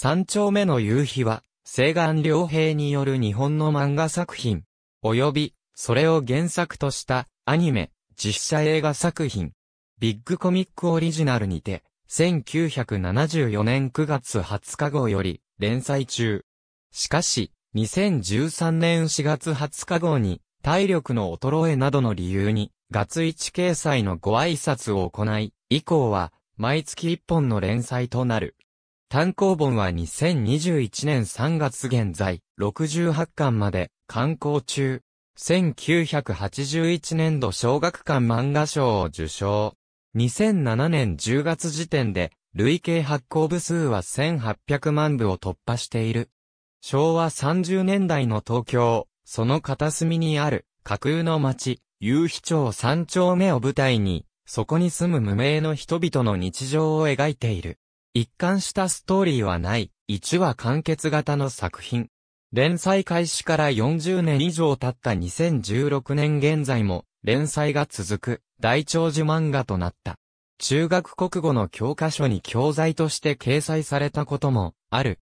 三丁目の夕日は、西岸良平による日本の漫画作品、及び、それを原作としたアニメ、実写映画作品、ビッグコミックオリジナルにて、1974年9月20日号より連載中。しかし、2013年4月20日号に、体力の衰えなどの理由に、月一掲載のご挨拶を行い、以降は、毎月一本の連載となる。単行本は2021年3月現在、68巻まで、刊行中。1981年度小学館漫画賞を受賞。2007年10月時点で、累計発行部数は1800万部を突破している。昭和30年代の東京、その片隅にある、架空の町、夕日町三丁目を舞台に、そこに住む無名の人々の日常を描いている。一貫したストーリーはない、一話完結型の作品。連載開始から40年以上経った2016年現在も、連載が続く、大長寿漫画となった。中学国語の教科書に教材として掲載されたことも、ある。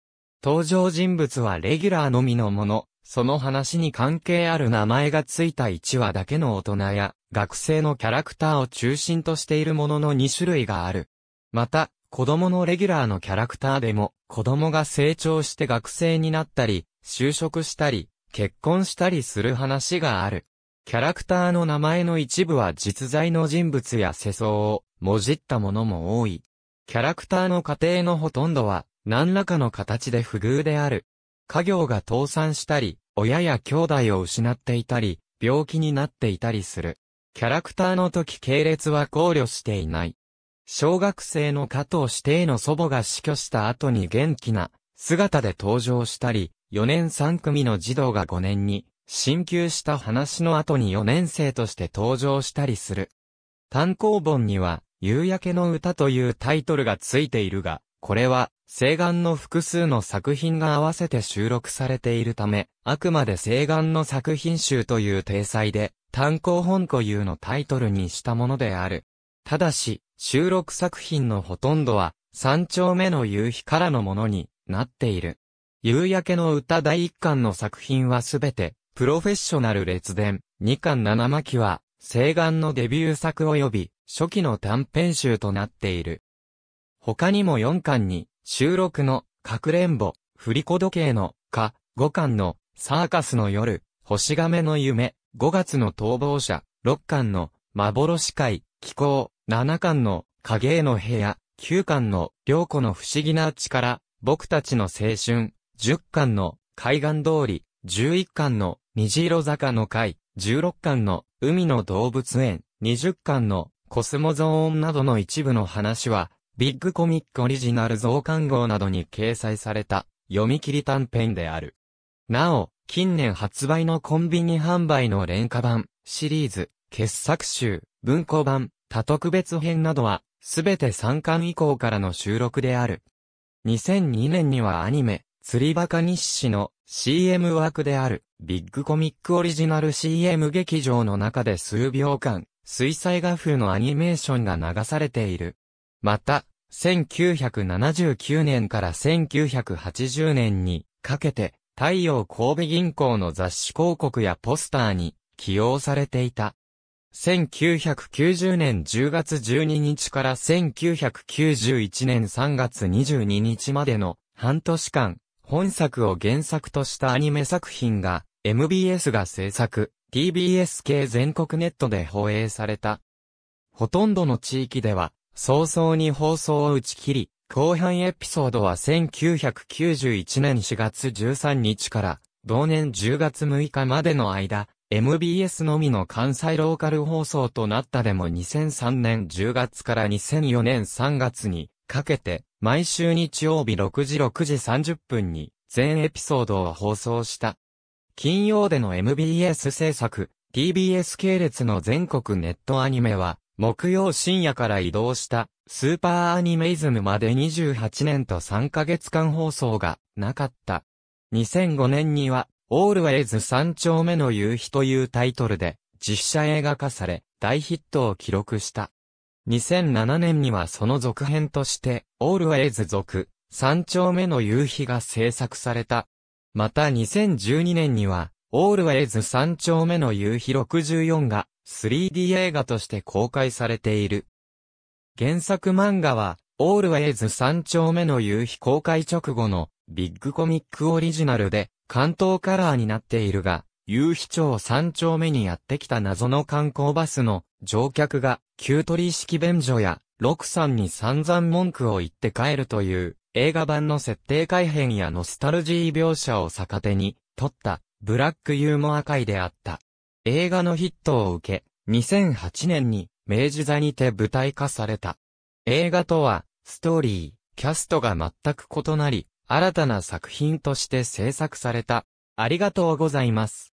登場人物はレギュラーのみのもの、その話に関係ある名前がついた1話だけの大人や、学生のキャラクターを中心としているものの2種類がある。また、子供のレギュラーのキャラクターでも、子供が成長して学生になったり、就職したり、結婚したりする話がある。キャラクターの名前の一部は実在の人物や世相を、もじったものも多い。キャラクターの家庭のほとんどは、何らかの形で不遇である。家業が倒産したり、親や兄弟を失っていたり、病気になっていたりする。キャラクターの時系列は考慮していない。小学生の加藤指定の祖母が死去した後に元気な姿で登場したり、4年3組の児童が5年に進級した話の後に4年生として登場したりする。単行本には、夕焼けの歌というタイトルがついているが、これは、西岸の複数の作品が合わせて収録されているため、あくまで西岸の作品集という体裁で、単行本固有のタイトルにしたものである。ただし、収録作品のほとんどは、三丁目の夕日からのものになっている。夕焼けの歌第一巻の作品はすべて、プロフェッショナル列伝、二巻七巻は、西岸のデビュー作及び、初期の短編集となっている。他にも四巻に、収録の、かくれんぼ、振り子時計の、か、五巻の、サーカスの夜、星亀の夢、五月の逃亡者、六巻の、幻界、気候、7巻の影絵の部屋、9巻の良子の不思議な力、僕たちの青春、10巻の海岸通り、11巻の虹色坂の会、16巻の海の動物園、20巻のコスモゾーンなどの一部の話は、ビッグコミックオリジナル増刊号などに掲載された読み切り短編である。なお、近年発売のコンビニ販売の廉価版シリーズ、傑作集、文庫版、他特別編などは、すべて3巻以降からの収録である。2002年にはアニメ、釣りバカ日誌の CM 枠である、ビッグコミックオリジナル CM 劇場の中で数秒間、水彩画風のアニメーションが流されている。また、1979年から1980年にかけて、太陽神戸銀行の雑誌広告やポスターに起用されていた。1990年10月12日から1991年3月22日までの半年間、本作を原作としたアニメ作品が MBS が制作、TBS 系全国ネットで放映された。ほとんどの地域では、早々に放送を打ち切り、後半エピソードは1991年4月13日から、同年10月6日までの間、MBS のみの関西ローカル放送となったでも2003年10月から2004年3月にかけて毎週日曜日6時6時30分に全エピソードを放送した。金曜での MBS 制作、TBS 系列の全国ネットアニメは、木曜深夜から移動した、スーパーアニメイズムまで28年と3ヶ月間放送がなかった。2005年には、オールウェイズ三丁目の夕日というタイトルで実写映画化され大ヒットを記録した。2007年にはその続編としてオールウェイズ続三丁目の夕日が制作された。また2012年にはオールウェイズ三丁目の夕日64が 3D 映画として公開されている。原作漫画はオールウェイズ三丁目の夕日公開直後のビッグコミックオリジナルで関東カラーになっているが、夕日町3丁目にやってきた謎の観光バスの乗客が、旧取式便所や、六さんに散々文句を言って帰るという、映画版の設定改変やノスタルジー描写を逆手に、撮った、ブラックユーモア界であった。映画のヒットを受け、2008年に、明治座にて舞台化された。映画とは、ストーリー、キャストが全く異なり、新たな作品として制作された。ありがとうございます。